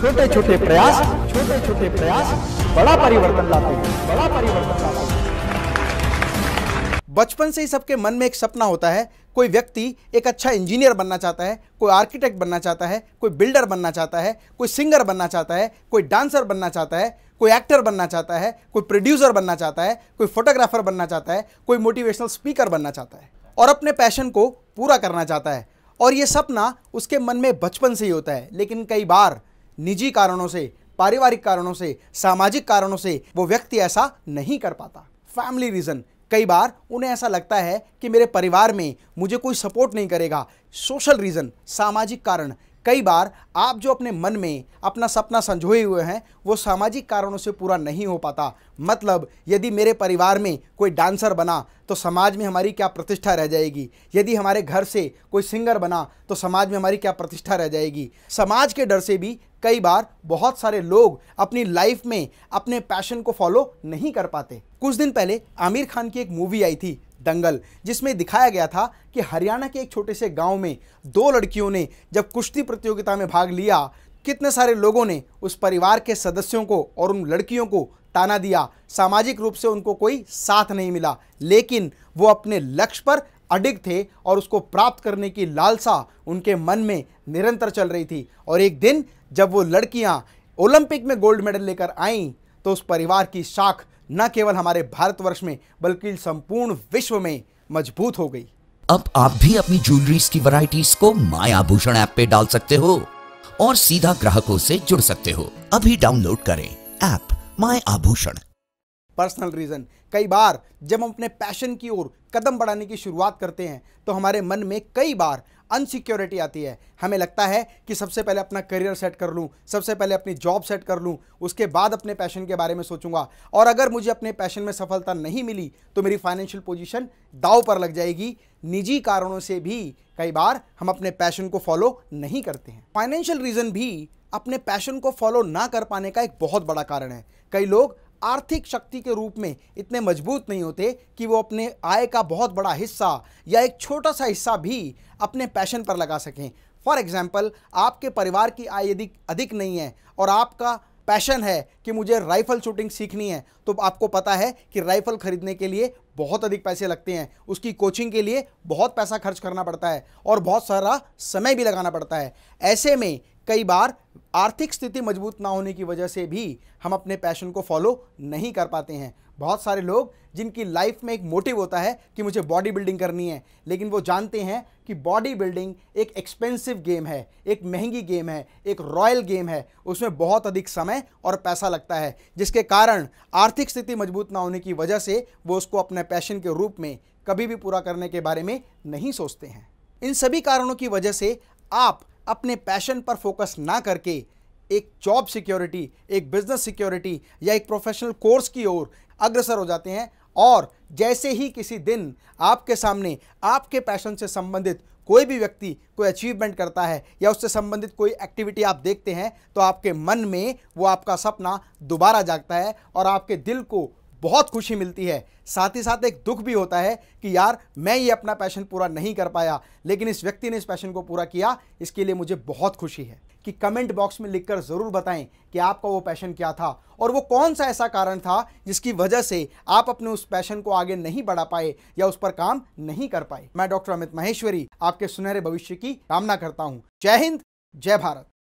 छोटे छोटे प्रयास छोटे छोटे प्रयास बड़ा परिवर्तन लाते हैं बड़ा परिवर्तन लाते हैं बचपन से ही सबके मन में एक सपना होता है कोई व्यक्ति एक अच्छा इंजीनियर बनना चाहता है कोई आर्किटेक्ट बनना चाहता है कोई बिल्डर बनना चाहता है कोई सिंगर बनना चाहता है कोई डांसर बनना चाहता है कोई एक्टर बनना चाहता है कोई प्रोड्यूसर बनना चाहता है कोई फोटोग्राफर बनना चाहता है कोई मोटिवेशनल स्पीकर बनना चाहता है और अपने पैशन को पूरा करना चाहता है और ये सपना उसके मन में बचपन से ही होता है लेकिन कई बार निजी कारणों से पारिवारिक कारणों से सामाजिक कारणों से वो व्यक्ति ऐसा नहीं कर पाता फैमिली रीज़न कई बार उन्हें ऐसा लगता है कि मेरे परिवार में मुझे कोई सपोर्ट नहीं करेगा सोशल रीज़न सामाजिक कारण कई बार आप जो अपने मन में अपना सपना संजोए हुए हैं वो सामाजिक कारणों से पूरा नहीं हो पाता मतलब यदि मेरे परिवार में कोई डांसर बना तो समाज में हमारी क्या प्रतिष्ठा रह जाएगी यदि हमारे घर से कोई सिंगर बना तो समाज में हमारी क्या प्रतिष्ठा रह जाएगी समाज के डर से भी कई बार बहुत सारे लोग अपनी लाइफ में अपने पैशन को फॉलो नहीं कर पाते कुछ दिन पहले आमिर खान की एक मूवी आई थी दंगल जिसमें दिखाया गया था कि हरियाणा के एक छोटे से गांव में दो लड़कियों ने जब कुश्ती प्रतियोगिता में भाग लिया कितने सारे लोगों ने उस परिवार के सदस्यों को और उन लड़कियों को ताना दिया सामाजिक रूप से उनको कोई साथ नहीं मिला लेकिन वो अपने लक्ष्य पर अडिग थे और उसको प्राप्त करने की लालसा उनके मन में निरंतर चल रही थी और एक दिन जब वो लड़कियां ओलंपिक में गोल्ड मेडल लेकर आईं तो उस परिवार की शाख न केवल हमारे भारतवर्ष में बल्कि संपूर्ण विश्व में मजबूत हो गई अब आप भी अपनी ज्वेलरीज की वैरायटीज को माया आभूषण ऐप पे डाल सकते हो और सीधा ग्राहकों से जुड़ सकते हो अभी डाउनलोड करें app my Aabhushan personal reason कई बार जब हम अपने पैशन की ओर कदम बढ़ाने की शुरुआत करते हैं तो हमारे मन में कई बार अनसिक्योरिटी आती है हमें लगता है कि सबसे पहले अपना करियर सेट कर लूँ सबसे पहले अपनी जॉब सेट कर लूँ उसके बाद अपने पैशन के बारे में सोचूंगा और अगर मुझे अपने पैशन में सफलता नहीं मिली तो मेरी फाइनेंशियल पोजिशन दाव पर लग जाएगी निजी कारणों से भी कई बार हम अपने पैशन को फॉलो नहीं करते हैं फाइनेंशियल रीज़न भी अपने पैशन को फॉलो ना कर पाने का एक बहुत बड़ा कारण है कई लोग आर्थिक शक्ति के रूप में इतने मजबूत नहीं होते कि वो अपने आय का बहुत बड़ा हिस्सा या एक छोटा सा हिस्सा भी अपने पैशन पर लगा सकें फॉर एग्ज़ाम्पल आपके परिवार की आय यदि अधिक नहीं है और आपका पैशन है कि मुझे राइफ़ल शूटिंग सीखनी है तो आपको पता है कि राइफ़ल ख़रीदने के लिए बहुत अधिक पैसे लगते हैं उसकी कोचिंग के लिए बहुत पैसा खर्च करना पड़ता है और बहुत सारा समय भी लगाना पड़ता है ऐसे में कई बार आर्थिक स्थिति मजबूत ना होने की वजह से भी हम अपने पैशन को फॉलो नहीं कर पाते हैं बहुत सारे लोग जिनकी लाइफ में एक मोटिव होता है कि मुझे बॉडी बिल्डिंग करनी है लेकिन वो जानते हैं कि बॉडी बिल्डिंग एक एक्सपेंसिव गेम है एक महंगी गेम है एक रॉयल गेम है उसमें बहुत अधिक समय और पैसा लगता है जिसके कारण आर्थिक स्थिति मजबूत ना होने की वजह से वो उसको अपने पैशन के रूप में कभी भी पूरा करने के बारे में नहीं सोचते हैं इन सभी कारणों की वजह से आप अपने पैशन पर फोकस ना करके एक जॉब सिक्योरिटी एक बिजनेस सिक्योरिटी या एक प्रोफेशनल कोर्स की ओर अग्रसर हो जाते हैं और जैसे ही किसी दिन आपके सामने आपके पैशन से संबंधित कोई भी व्यक्ति कोई अचीवमेंट करता है या उससे संबंधित कोई एक्टिविटी आप देखते हैं तो आपके मन में वो आपका सपना दोबारा जागता है और आपके दिल को बहुत खुशी मिलती है साथ ही साथ एक दुख भी होता है कि यार मैं ये अपना पैशन पूरा नहीं कर पाया लेकिन इस व्यक्ति ने इस पैशन को पूरा किया इसके लिए मुझे बहुत खुशी है कि कमेंट बॉक्स में लिखकर ज़रूर बताएं कि आपका वो पैशन क्या था और वो कौन सा ऐसा कारण था जिसकी वजह से आप अपने उस पैशन को आगे नहीं बढ़ा पाए या उस पर काम नहीं कर पाए मैं डॉक्टर अमित महेश्वरी आपके सुनहरे भविष्य की कामना करता हूँ जय हिंद जय भारत